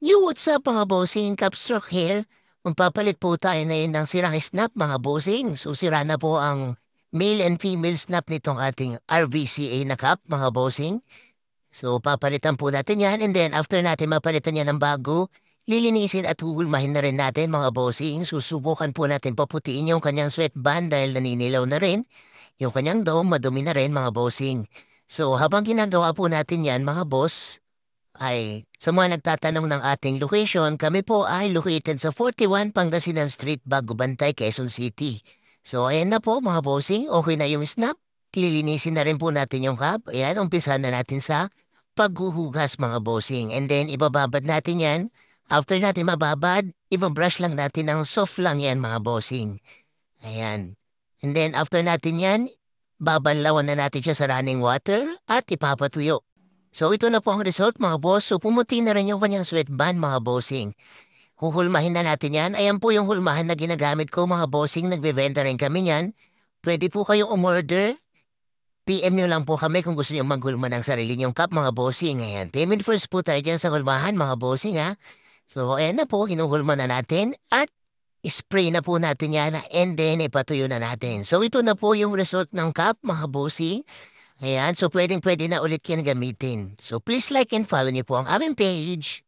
Yo, what's up mga bossing? Capstroke here. Magpapalit po tayo na yun ng sirang snap mga bossing. So sira na po ang male and female snap nitong ating RVCA na cap mga bossing. So papalitan po natin yan and then after natin mapalitan yan ng bago, lilinisin at huhulmahin na rin natin mga bossing. Susubukan po natin paputiin yung kanyang sweatband dahil naninilaw na rin. Yung kanyang dome madumi na rin mga bossing. So habang ginagawa po natin yan mga boss, ay sa mga nagtatanong ng ating location, kami po ay located sa 41 Pangasinan Street, Bago Bantay, Quezon City. So ayan na po mga bossing, okay na yung snap. Kilinisin na rin po natin yung cup. Ayan, umpisa na natin sa paghuhugas mga bossing. And then ibababad natin yan. After natin mababad, ibabrush lang natin ng soft lang yan mga bossing. Ayan. And then after natin yan, babanlawan na natin siya sa running water at ipapatuyo. So ito na po ang result mga boss. So pumunti na rin yung kanyang sweatband mga bossing. Huhulmahin na natin yan. Ayan po yung hulmahan na ginagamit ko mga bossing. Nagbebenta rin kami niyan. Pwede po kayong umorder. PM nyo lang po kami kung gusto nyo maghulma ng sarili nyong cup mga bossing. Ayan, payment first po tayo dyan sa hulmahan mga bossing ha. So ayan na po, hinuhulma na natin. At spray na po natin yan and then ipatuyo na natin. So ito na po yung result ng cup mga bossing. Ayan, so pwedeng pwede na ulit yan gamitin. So please like and follow niyo po ang aming page.